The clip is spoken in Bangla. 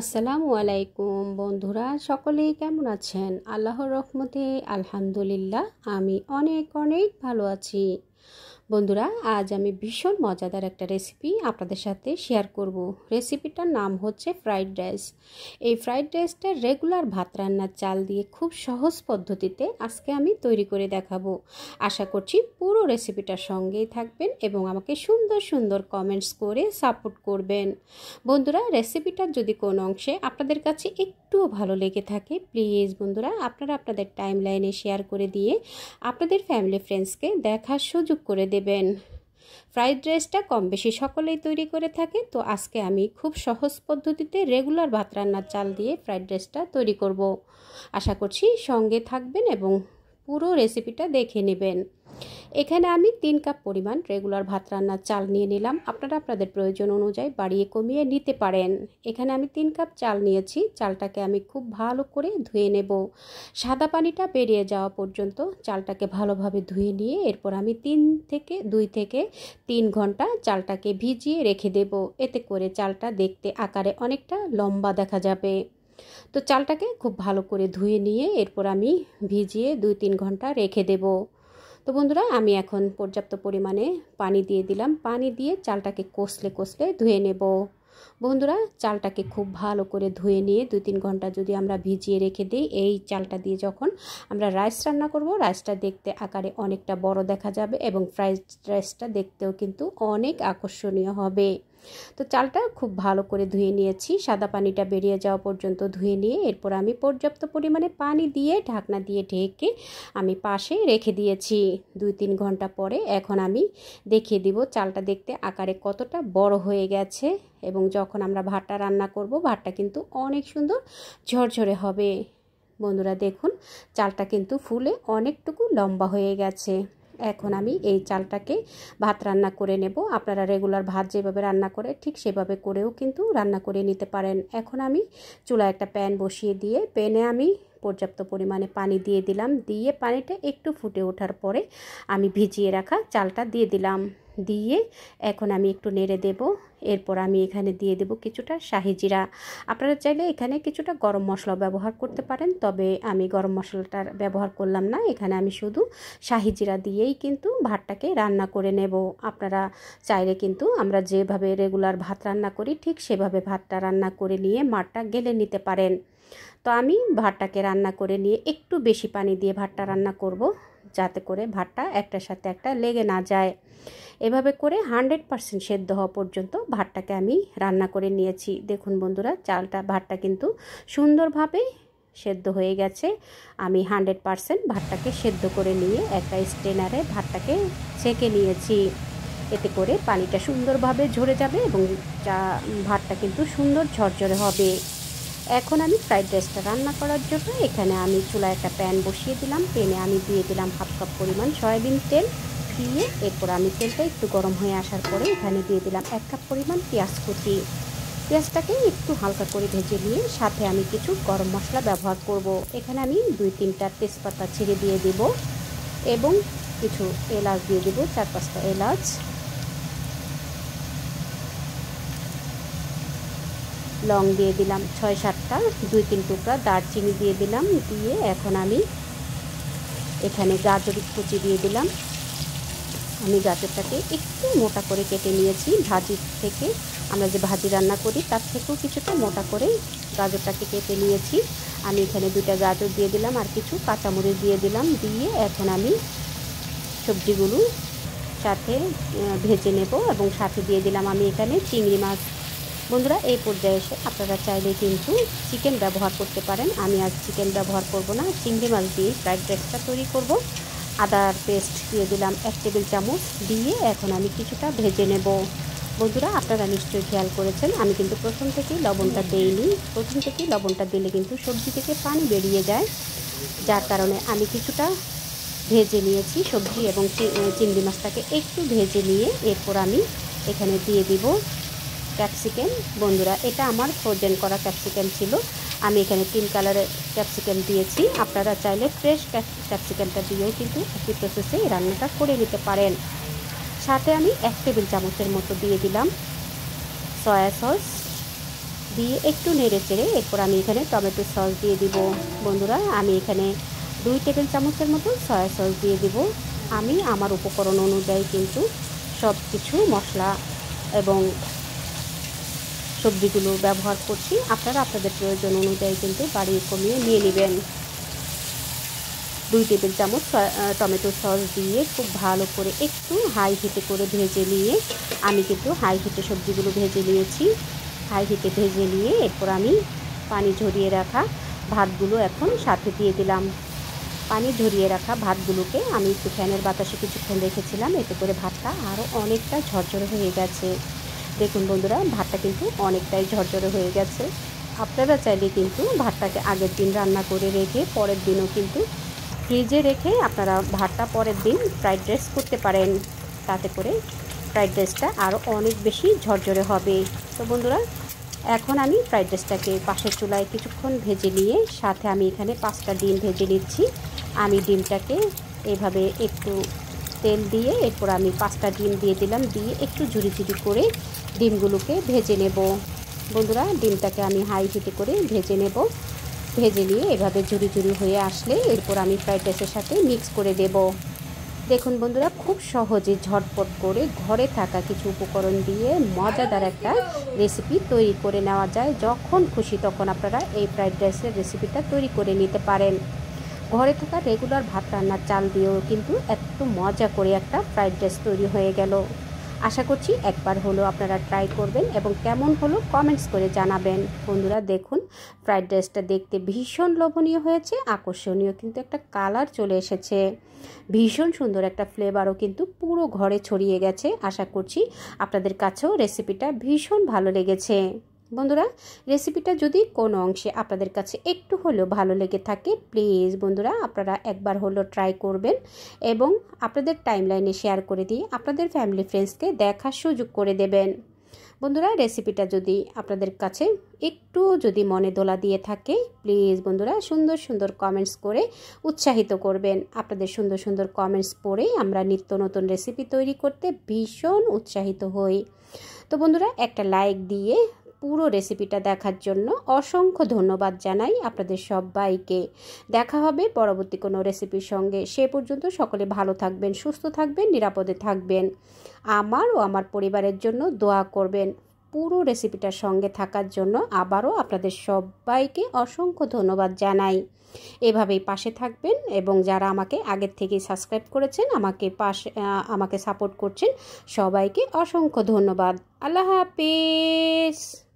আসসালামু আলাইকুম বন্ধুরা সকলেই কেমন আছেন আল্লাহর রহমতে আলহামদুলিল্লাহ আমি অনেক অনেক ভালো আছি বন্ধুরা আজ আমি ভীষণ মজাদার একটা রেসিপি আপনাদের সাথে শেয়ার করব রেসিপিটার নাম হচ্ছে ফ্রাইড রাইস এই ফ্রাইড রাইসটা রেগুলার ভাত রান্নার চাল দিয়ে খুব সহজ পদ্ধতিতে আজকে আমি তৈরি করে দেখাবো আশা করছি পুরো রেসিপিটার সঙ্গেই থাকবেন এবং আমাকে সুন্দর সুন্দর কমেন্টস করে সাপোর্ট করবেন বন্ধুরা রেসিপিটার যদি কোনো অংশে আপনাদের কাছে একটুও ভালো লেগে থাকে প্লিজ বন্ধুরা আপনারা আপনাদের টাইম লাইনে শেয়ার করে দিয়ে আপনাদের ফ্যামিলি ফ্রেন্ডসকে দেখার সুযোগ করে দেবেন ফ্রাইড রাইসটা কম বেশি সকলেই তৈরি করে থাকে তো আজকে আমি খুব সহজ পদ্ধতিতে রেগুলার ভাত রান্নার চাল দিয়ে ফ্রাইড রাইসটা তৈরি করব আশা করছি সঙ্গে থাকবেন এবং পুরো রেসিপিটা দেখে নেবেন এখানে আমি তিন কাপ পরিমাণ রেগুলার ভাত রান্নার চাল নিয়ে নিলাম আপনারা আপনাদের প্রয়োজন অনুযায়ী বাড়িয়ে কমিয়ে নিতে পারেন এখানে আমি তিন কাপ চাল নিয়েছি চালটাকে আমি খুব ভালো করে ধুয়ে নেব সাদা পানিটা বেরিয়ে যাওয়া পর্যন্ত চালটাকে ভালোভাবে ধুয়ে নিয়ে এরপর আমি তিন থেকে দুই থেকে তিন ঘন্টা চালটাকে ভিজিয়ে রেখে দেব এতে করে চালটা দেখতে আকারে অনেকটা লম্বা দেখা যাবে তো চালটাকে খুব ভালো করে ধুয়ে নিয়ে এরপর আমি ভিজিয়ে দুই তিন ঘন্টা রেখে দেবো তো বন্ধুরা আমি এখন পর্যাপ্ত পরিমাণে পানি দিয়ে দিলাম পানি দিয়ে চালটাকে কষলে কষলে ধুয়ে নেব বন্ধুরা চালটাকে খুব ভালো করে ধুয়ে নিয়ে দু তিন ঘন্টা যদি আমরা ভিজিয়ে রেখে দিই এই চালটা দিয়ে যখন আমরা রাইস রান্না করব রাইসটা দেখতে আকারে অনেকটা বড় দেখা যাবে এবং ফ্রাইড রাইসটা দেখতেও কিন্তু অনেক আকর্ষণীয় হবে তো চালটা খুব ভালো করে ধুয়ে নিয়েছি সাদা পানিটা বেরিয়ে যাওয়া পর্যন্ত ধুয়ে নিয়ে এরপর আমি পর্যাপ্ত পরিমাণে পানি দিয়ে ঢাকনা দিয়ে ঢেকে আমি পাশে রেখে দিয়েছি দুই তিন ঘন্টা পরে এখন আমি দেখিয়ে দিব চালটা দেখতে আকারে কতটা বড় হয়ে গেছে এবং যখন আমরা ভাতটা রান্না করব ভাতটা কিন্তু অনেক সুন্দর ঝরঝরে হবে বন্ধুরা দেখুন চালটা কিন্তু ফুলে অনেকটুকু লম্বা হয়ে গেছে এখন আমি এই চালটাকে ভাত রান্না করে নেব আপনারা রেগুলার ভাত যেভাবে রান্না করে ঠিক সেভাবে করেও কিন্তু রান্না করে নিতে পারেন এখন আমি চুলা একটা প্যান বসিয়ে দিয়ে প্যানে আমি পর্যাপ্ত পরিমাণে পানি দিয়ে দিলাম দিয়ে পানিটা একটু ফুটে ওঠার পরে আমি ভিজিয়ে রাখা চালটা দিয়ে দিলাম দিয়ে এখন আমি একটু নেড়ে দেব এরপর আমি এখানে দিয়ে দেব কিছুটা শাহি জিরা আপনারা চাইলে এখানে কিছুটা গরম মশলা ব্যবহার করতে পারেন তবে আমি গরম মশলাটার ব্যবহার করলাম না এখানে আমি শুধু শাহি জিরা দিয়েই কিন্তু ভাতটাকে রান্না করে নেব আপনারা চাইলে কিন্তু আমরা যেভাবে রেগুলার ভাত রান্না করি ঠিক সেভাবে ভাতটা রান্না করে নিয়ে মাঠটা গেলে নিতে পারেন তো আমি ভাতটাকে রান্না করে নিয়ে একটু বেশি পানি দিয়ে ভাতটা রান্না করব যাতে করে ভাতটা একটার সাথে একটা লেগে না যায় এভাবে করে হান্ড্রেড পার্সেন্ট সেদ্ধ হওয়া পর্যন্ত ভাতটাকে আমি রান্না করে নিয়েছি দেখুন বন্ধুরা চালটা ভাতটা কিন্তু সুন্দরভাবে সেদ্ধ হয়ে গেছে আমি হান্ড্রেড পার্সেন্ট ভাতটাকে সেদ্ধ করে নিয়ে একটা স্টেনারে ভাতটাকে ছেঁকে নিয়েছি এতে করে পানিটা সুন্দরভাবে ঝরে যাবে এবং চা ভাতটা কিন্তু সুন্দর ঝরঝরে হবে এখন আমি ফ্রাইড রাইসটা রান্না করার জন্য এখানে আমি চুলায় একটা প্যান বসিয়ে দিলাম প্যানে আমি দিয়ে দিলাম হাফ কাপ পরিমাণ সয়াবিন তেল দিয়ে এরপর আমি তেলটা একটু গরম হয়ে আসার পরে এখানে দিয়ে দিলাম এক কাপ পরিমাণ পেঁয়াজ কুচি পেঁয়াজটাকে একটু হালকা করে ভেজে নিয়ে সাথে আমি কিছু গরম মশলা ব্যবহার করব। এখানে আমি দুই তিনটা তেজপাতা ছিঁড়ে দিয়ে দেব এবং কিছু এলাচ দিয়ে দেব চার পাঁচটা এলাচ লং দিয়ে দিলাম ছয় সাতটা দুই তিন টুকরা দারচিনি দিয়ে দিলাম দিয়ে এখন আমি এখানে গাজর কুচি দিয়ে দিলাম আমি গাজরটাকে একটু মোটা করে কেটে নিয়েছি ভাজির থেকে আমরা যে ভাজি রান্না করি তার থেকেও কিছুটা মোটা করে গাজরটাকে কেটে নিয়েছি আমি এখানে দুটা গাজর দিয়ে দিলাম আর কিছু কাঁচামরিচ দিয়ে দিলাম দিয়ে এখন আমি সবজিগুলো সাথে ভেজে নেব এবং সাথে দিয়ে দিলাম আমি এখানে চিংড়ি মাছ বন্ধুরা এই পর্যায়ে এসে আপনারা চাইলে কিন্তু চিকেন ব্যবহার করতে পারেন আমি আর চিকেন ব্যবহার করব না চিংড়ি মাছ দিয়ে ফ্রাইড রাইসটা তৈরি করব আদার পেস্ট দিয়ে দিলাম এক টেবিল চামচ দিয়ে এখন আমি কিছুটা ভেজে নেব বন্ধুরা আপনারা নিশ্চয়ই খেয়াল করেছেন আমি কিন্তু প্রথম থেকেই লবণটা দিইনি প্রথম থেকেই লবণটা দিলে কিন্তু সবজি থেকে পানি বেরিয়ে যায় যার কারণে আমি কিছুটা ভেজে নিয়েছি সবজি এবং চিংড়ি মাছটাকে একটু ভেজে নিয়ে এরপর আমি এখানে দিয়ে দিব ক্যাপসিকাম বন্ধুরা এটা আমার ফ্রোজেন করা ক্যাপসিকাম ছিল আমি এখানে তিন কালারের ক্যাপসিকাম দিয়েছি আপনারা চাইলে ফ্রেশ ক্যাপসিকামটা দিয়েও কিন্তু একই প্রসেসে রান্নাটা করে নিতে পারেন সাথে আমি এক টেবিল চামচের মতো দিয়ে দিলাম সয়া সস দিয়ে একটু নেড়ে চেড়ে এরপর আমি এখানে টমেটো সস দিয়ে দিব বন্ধুরা আমি এখানে দুই টেবিল চামচের মতো সয়া সস দিয়ে দিব আমি আমার উপকরণ অনুযায়ী কিন্তু সব কিছু মশলা এবং সবজিগুলো ব্যবহার করছি আপনারা আপনাদের প্রয়োজন অনুযায়ী কিন্তু বাড়ি কমিয়ে নিয়ে নেবেন দুই টেবিল চামচ টমেটো সস দিয়ে খুব ভালো করে একটু হাই হিটে করে ভেজে নিয়ে আমি কিন্তু হাই হিটে সবজিগুলো ভেজে নিয়েছি হাই হিটে ভেজে নিয়ে এরপর আমি পানি ঝরিয়ে রাখা ভাতগুলো এখন সাথে দিয়ে দিলাম পানি ঝরিয়ে রাখা ভাতগুলোকে আমি একটু ফ্যানের বাতাসে কিছুক্ষণ রেখেছিলাম এতে করে ভাতটা আরও অনেকটা ঝরঝরে হয়ে গেছে দেখুন বন্ধুরা ভাতটা কিন্তু অনেকটাই ঝরঝরে হয়ে গেছে আপনারা চাইলে কিন্তু ভাতটাকে আগের দিন রান্না করে রেখে পরের দিনও কিন্তু ফ্রিজে রেখে আপনারা ভাতটা পরের দিন ফ্রাইড রাইস করতে পারেন তাতে করে ফ্রাইড রাইসটা আরও অনেক বেশি ঝরঝরে হবে তো বন্ধুরা এখন আমি ফ্রাইড রাইসটাকে পাশের চুলায় কিছুক্ষণ ভেজে নিয়ে সাথে আমি এখানে পাঁচটা ডিম ভেজে নিচ্ছি আমি ডিমটাকে এভাবে একটু তেল দিয়ে এরপর আমি পাঁচটা ডিম দিয়ে দিলাম দিয়ে একটু ঝুড়ি ঝুড়ি করে ডিমগুলোকে ভেজে নেব বন্ধুরা ডিমটাকে আমি হাই হিটে করে ভেজে নেব ভেজে নিয়ে এভাবে ঝুড়ি জুড়ি হয়ে আসলে এরপর আমি ফ্রাইড রাইসের সাথে মিক্স করে দেব দেখুন বন্ধুরা খুব সহজে ঝটপট করে ঘরে থাকা কিছু উপকরণ দিয়ে মজাদার একটা রেসিপি তৈরি করে নেওয়া যায় যখন খুশি তখন আপনারা এই ফ্রাইড রাইসের রেসিপিটা তৈরি করে নিতে পারেন ঘরে থাকা রেগুলার ভাত রান্নার চাল দিয়েও কিন্তু এত মজা করে একটা ফ্রাইড রাইস তৈরি হয়ে গেল আশা করছি একবার হলো আপনারা ট্রাই করবেন এবং কেমন হলো কমেন্টস করে জানাবেন বন্ধুরা দেখুন ফ্রাইড রাইসটা দেখতে ভীষণ লোভনীয় হয়েছে আকর্ষণীয় কিন্তু একটা কালার চলে এসেছে ভীষণ সুন্দর একটা ফ্লেভারও কিন্তু পুরো ঘরে ছড়িয়ে গেছে আশা করছি আপনাদের কাছেও রেসিপিটা ভীষণ ভালো লেগেছে বন্ধুরা রেসিপিটা যদি কোনো অংশে আপনাদের কাছে একটু হলেও ভালো লেগে থাকে প্লিজ বন্ধুরা আপনারা একবার হলেও ট্রাই করবেন এবং আপনাদের টাইমলাইনে শেয়ার করে দিয়ে আপনাদের ফ্যামিলি ফ্রেন্ডসকে দেখার সুযোগ করে দেবেন বন্ধুরা রেসিপিটা যদি আপনাদের কাছে একটু যদি মনে দোলা দিয়ে থাকে প্লিজ বন্ধুরা সুন্দর সুন্দর কমেন্টস করে উৎসাহিত করবেন আপনাদের সুন্দর সুন্দর কমেন্টস পড়ে আমরা নিত্য নতুন রেসিপি তৈরি করতে ভীষণ উৎসাহিত হই তো বন্ধুরা একটা লাইক দিয়ে পুরো রেসিপিটা দেখার জন্য অসংখ্য ধন্যবাদ জানাই আপনাদের সবাইকে দেখা হবে পরবর্তী কোনো রেসিপির সঙ্গে সে পর্যন্ত সকলে ভালো থাকবেন সুস্থ থাকবেন নিরাপদে থাকবেন আমার ও আমার পরিবারের জন্য দোয়া করবেন পুরো রেসিপিটার সঙ্গে থাকার জন্য আবারও আপনাদের সবাইকে অসংখ্য ধন্যবাদ জানাই এভাবেই পাশে থাকবেন এবং যারা আমাকে আগের থেকেই সাবস্ক্রাইব করেছেন আমাকে পাশে আমাকে সাপোর্ট করছেন সবাইকে অসংখ্য ধন্যবাদ আল্লাহ হাফিজ